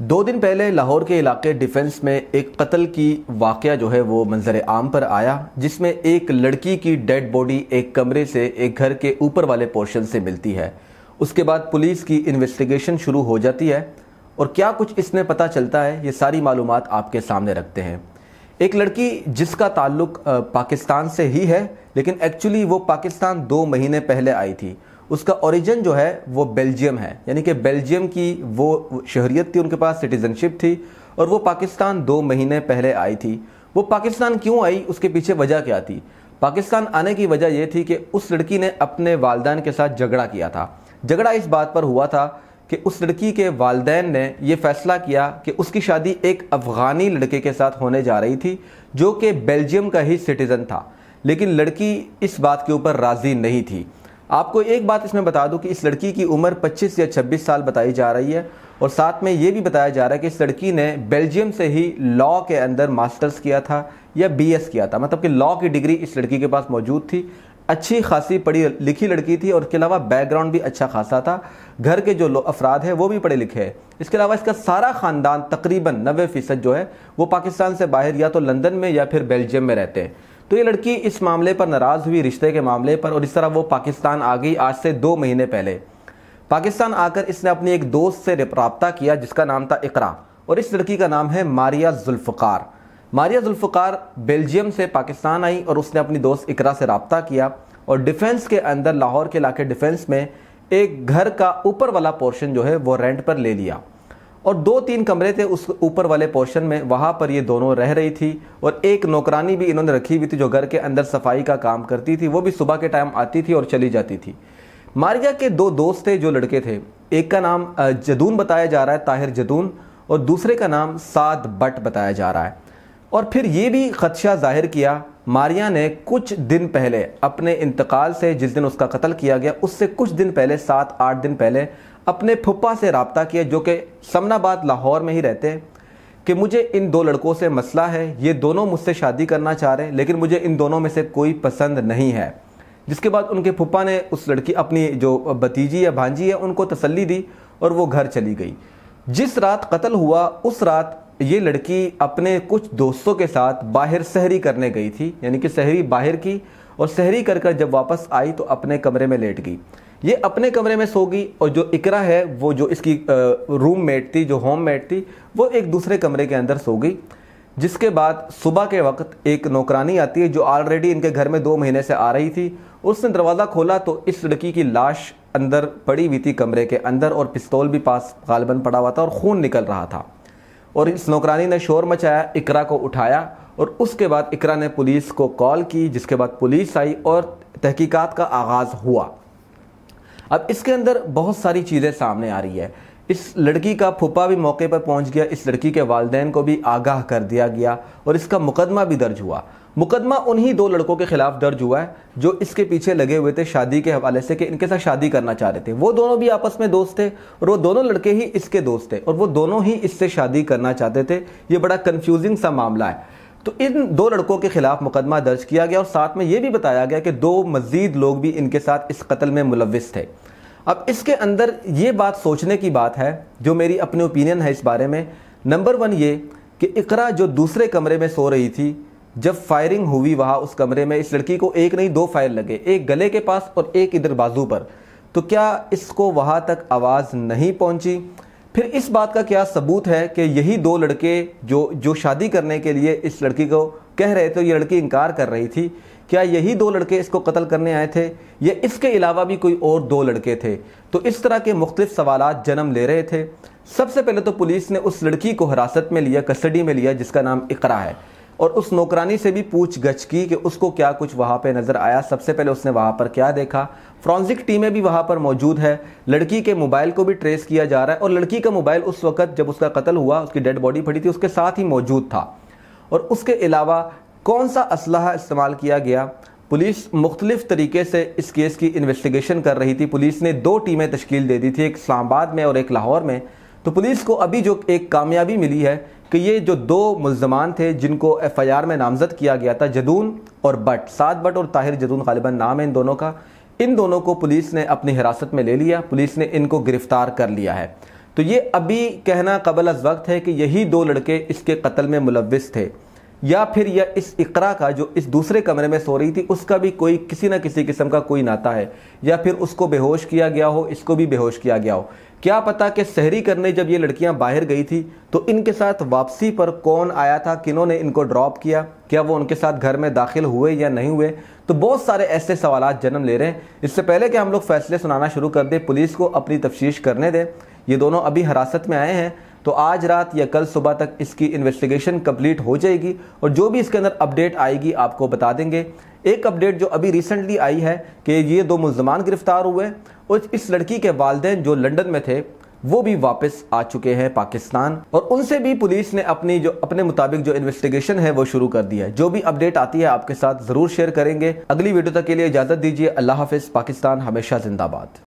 दो दिन पहले लाहौर के इलाके डिफेंस में एक कत्ल की वाक़ जो है वो मंजर आम पर आया जिसमें एक लड़की की डेड बॉडी एक कमरे से एक घर के ऊपर वाले पोर्शन से मिलती है उसके बाद पुलिस की इन्वेस्टिगेशन शुरू हो जाती है और क्या कुछ इसमें पता चलता है ये सारी मालूम आपके सामने रखते हैं एक लड़की जिसका ताल्लुक पाकिस्तान से ही है लेकिन एक्चुअली वो पाकिस्तान दो महीने पहले आई थी उसका ओरिजिन जो है वो बेल्जियम है यानी कि बेल्जियम की वो शहरीत थी उनके पास सिटीजनशिप थी और वो पाकिस्तान दो महीने पहले आई थी वो पाकिस्तान क्यों आई उसके पीछे वजह क्या थी पाकिस्तान आने की वजह यह थी कि उस लड़की ने अपने वालदान के साथ झगड़ा किया था झगड़ा इस बात पर हुआ था कि उस लड़की के वालदेन ने यह फैसला किया कि उसकी शादी एक अफ़गानी लड़के के साथ होने जा रही थी जो कि बेल्जियम का ही सिटीज़न था लेकिन लड़की इस बात के ऊपर राज़ी नहीं थी आपको एक बात इसमें बता दूं कि इस लड़की की उम्र 25 या 26 साल बताई जा रही है और साथ में ये भी बताया जा रहा है कि इस लड़की ने बेल्जियम से ही लॉ के अंदर मास्टर्स किया था या बीएस किया था मतलब कि लॉ की डिग्री इस लड़की के पास मौजूद थी अच्छी खासी पढ़ी लिखी लड़की थी और इसके अलावा बैकग्राउंड भी अच्छा खासा था घर के जो अफराद हैं वो भी पढ़े लिखे हैं इसके अलावा इसका सारा ख़ानदान तकरीबन नबे फ़ीसद जो है वो पाकिस्तान से बाहर या तो लंदन में या फिर बेल्जियम में रहते हैं तो ये लड़की इस मामले पर नाराज़ हुई रिश्ते के मामले पर और इस तरह वो पाकिस्तान आ गई आज से दो महीने पहले पाकिस्तान आकर इसने अपनी एक दोस्त से रबता किया जिसका नाम था इकरा और इस लड़की का नाम है Maria Zulfar Maria Zulfar Belgium से पाकिस्तान आई और उसने अपनी दोस्त इकरा से रबता किया और डिफेंस के अंदर लाहौर के इलाके डिफेंस में एक घर का ऊपर वाला पोर्शन जो है वो रेंट पर ले लिया और दो तीन कमरे थे उस ऊपर वाले पोर्शन में वहाँ पर ये दोनों रह रही थी और एक नौकरानी भी इन्होंने रखी हुई थी जो घर के अंदर सफाई का काम करती थी वो भी सुबह के टाइम आती थी और चली जाती थी मारिया के दो दोस्त थे जो लड़के थे एक का नाम जदून बताया जा रहा है ताहिर जदून और दूसरे का नाम साद बट बताया जा रहा है और फिर ये भी खदशा जाहिर किया मारिया ने कुछ दिन पहले अपने इंतकाल से जिस दिन उसका कत्ल किया गया उससे कुछ दिन पहले सात आठ दिन पहले अपने फुप्पा से रबता किया जो कि समनाबाद लाहौर में ही रहते हैं कि मुझे इन दो लड़कों से मसला है ये दोनों मुझसे शादी करना चाह रहे हैं लेकिन मुझे इन दोनों में से कोई पसंद नहीं है जिसके बाद उनके फुप्पा ने उस लड़की अपनी जो भतीजी या भांजी है उनको तसल्ली दी और वो घर चली गई जिस रात कत्ल हुआ उस रात ये लड़की अपने कुछ दोस्तों के साथ बाहर सहरी करने गई थी यानी कि सहरी बाहर की और सहरी कर कर जब वापस आई तो अपने कमरे में लेट गई ये अपने कमरे में सो गई और जो इकरा है वो जो इसकी रूम मेट थी जो होम मेट थी वो एक दूसरे कमरे के अंदर सो गई जिसके बाद सुबह के वक्त एक नौकरानी आती है जो ऑलरेडी इनके घर में दो महीने से आ रही थी उसने दरवाज़ा खोला तो इस लड़की की लाश अंदर पड़ी हुई थी कमरे के अंदर और पिस्तौल भी पास गालबन पड़ा हुआ था और खून निकल रहा था और इस नौकरानी ने शोर मचाया इकरा को उठाया और उसके बाद इकरा ने पुलिस को कॉल की जिसके बाद पुलिस आई और तहकीकात का आगाज़ हुआ अब इसके अंदर बहुत सारी चीज़ें सामने आ रही है इस लड़की का फुपा भी मौके पर पहुंच गया इस लड़की के वालदेन को भी आगाह कर दिया गया और इसका मुकदमा भी दर्ज हुआ मुकदमा उन्हीं दो लड़कों के खिलाफ दर्ज हुआ है जो इसके पीछे लगे हुए थे शादी के हवाले से कि इनके साथ शादी करना चाह रहे थे वो दोनों भी आपस में दोस्त थे और वो दोनों लड़के ही इसके दोस्त थे और वो दोनों ही इससे शादी करना चाहते थे ये बड़ा कन्फ्यूजिंग सा मामला है तो इन दो लड़कों के खिलाफ मुकदमा दर्ज किया गया और साथ में ये भी बताया गया कि दो मजीद लोग भी इनके साथ इस कत्ल में मुलविस थे अब इसके अंदर ये बात सोचने की बात है जो मेरी अपनी ओपिनियन है इस बारे में नंबर वन ये कि इकरा जो दूसरे कमरे में सो रही थी जब फायरिंग हुई वहाँ उस कमरे में इस लड़की को एक नहीं दो फायर लगे एक गले के पास और एक इधर बाजू पर तो क्या इसको वहाँ तक आवाज़ नहीं पहुँची फिर इस बात का क्या सबूत है कि यही दो लड़के जो जो शादी करने के लिए इस लड़की को कह रहे थे ये लड़की इनकार कर रही थी क्या यही दो लड़के इसको कत्ल करने आए थे या इसके अलावा भी कोई और दो लड़के थे तो इस तरह के मुख्तु सवाल जन्म ले रहे थे सबसे पहले तो पुलिस ने उस लड़की को हिरासत में लिया कस्टडी में लिया जिसका नाम इकरा है और उस नौकरानी से भी पूछ गछ की कि उसको क्या कुछ वहाँ पर नज़र आया सबसे पहले उसने वहाँ पर क्या देखा फ्रॉन्सिक टीमें भी वहाँ पर मौजूद है लड़की के मोबाइल को भी ट्रेस किया जा रहा है और लड़की का मोबाइल उस वक्त जब उसका कत्ल हुआ उसकी डेड बॉडी पड़ी थी उसके साथ ही मौजूद था और उसके अलावा कौन सा असलाह इस्तेमाल किया गया पुलिस मुख्तलिफ तरीके से इस केस की इन्वेस्टिगेशन कर रही थी पुलिस ने दो टीमें तश्कील दे दी थी एक इस्लामाबाद में और एक लाहौर में तो पुलिस को अभी जो एक कामयाबी मिली है कि ये जो दो मुलजमान थे जिनको एफ आई आर में नामजद किया गया था जदून और बट सात बट और ताहिर जदून गालिबा नाम है इन दोनों का इन दोनों को पुलिस ने अपनी हिरासत में ले लिया पुलिस ने इनको गिरफ्तार कर लिया है तो ये अभी कहना कबल अज वक्त है कि यही दो लड़के इसके कत्ल में मुलविस थे या फिर यह इस इकरा का जो इस दूसरे कमरे में सो रही थी उसका भी कोई किसी ना किसी किस्म का कोई नाता है या फिर उसको बेहोश किया गया हो इसको भी बेहोश किया गया हो क्या पता कि शहरी करने जब ये लड़कियां बाहर गई थी तो इनके साथ वापसी पर कौन आया था किन्होंने इनको ड्रॉप किया क्या वो उनके साथ घर में दाखिल हुए या नहीं हुए तो बहुत सारे ऐसे सवाल जन्म ले रहे हैं इससे पहले कि हम लोग फैसले सुनाना शुरू कर दें पुलिस को अपनी तफ्तीश करने दें ये दोनों अभी हिरासत में आए हैं तो आज रात या कल सुबह तक इसकी इन्वेस्टिगेशन कंप्लीट हो जाएगी और जो भी इसके अंदर अपडेट आएगी आपको बता देंगे एक अपडेट जो अभी रिसेंटली आई है कि ये दो मुलजमान गिरफ्तार हुए और इस लड़की के वालदे जो लंदन में थे वो भी वापस आ चुके हैं पाकिस्तान और उनसे भी पुलिस ने अपनी जो अपने मुताबिक जो इन्वेस्टिगेशन है वो शुरू कर दिया है जो भी अपडेट आती है आपके साथ जरूर शेयर करेंगे अगली वीडियो तक के लिए इजाजत दीजिए अल्लाह हाफिज पाकिस्तान हमेशा जिंदाबाद